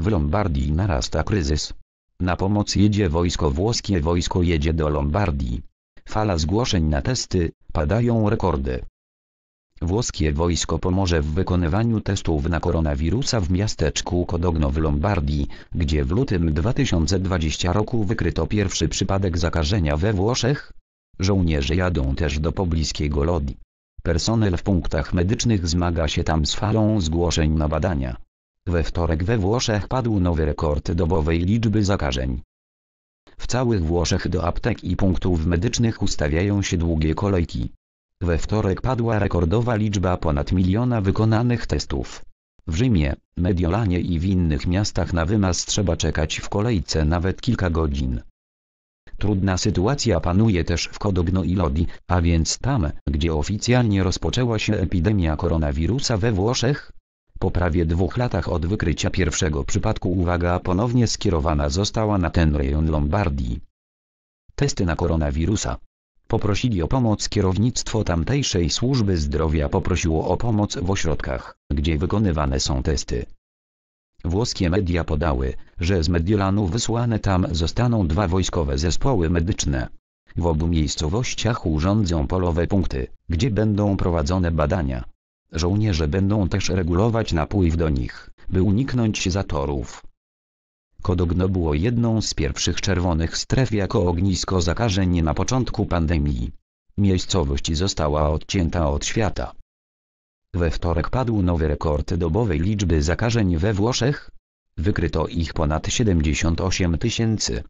W Lombardii narasta kryzys. Na pomoc jedzie wojsko włoskie wojsko jedzie do Lombardii. Fala zgłoszeń na testy, padają rekordy. Włoskie wojsko pomoże w wykonywaniu testów na koronawirusa w miasteczku Kodogno w Lombardii, gdzie w lutym 2020 roku wykryto pierwszy przypadek zakażenia we Włoszech. Żołnierze jadą też do pobliskiego Lodi. Personel w punktach medycznych zmaga się tam z falą zgłoszeń na badania. We wtorek we Włoszech padł nowy rekord dobowej liczby zakażeń. W całych Włoszech do aptek i punktów medycznych ustawiają się długie kolejki. We wtorek padła rekordowa liczba ponad miliona wykonanych testów. W Rzymie, Mediolanie i w innych miastach na wymaz trzeba czekać w kolejce nawet kilka godzin. Trudna sytuacja panuje też w Kodogno i Lodi, a więc tam, gdzie oficjalnie rozpoczęła się epidemia koronawirusa we Włoszech, po prawie dwóch latach od wykrycia pierwszego przypadku uwaga ponownie skierowana została na ten rejon Lombardii. Testy na koronawirusa. Poprosili o pomoc kierownictwo tamtejszej służby zdrowia poprosiło o pomoc w ośrodkach, gdzie wykonywane są testy. Włoskie media podały, że z Mediolanu wysłane tam zostaną dwa wojskowe zespoły medyczne. W obu miejscowościach urządzą polowe punkty, gdzie będą prowadzone badania. Żołnierze będą też regulować napływ do nich, by uniknąć zatorów. Kodogno było jedną z pierwszych czerwonych stref jako ognisko zakażeń na początku pandemii. Miejscowość została odcięta od świata. We wtorek padł nowy rekord dobowej liczby zakażeń we Włoszech. Wykryto ich ponad 78 tysięcy.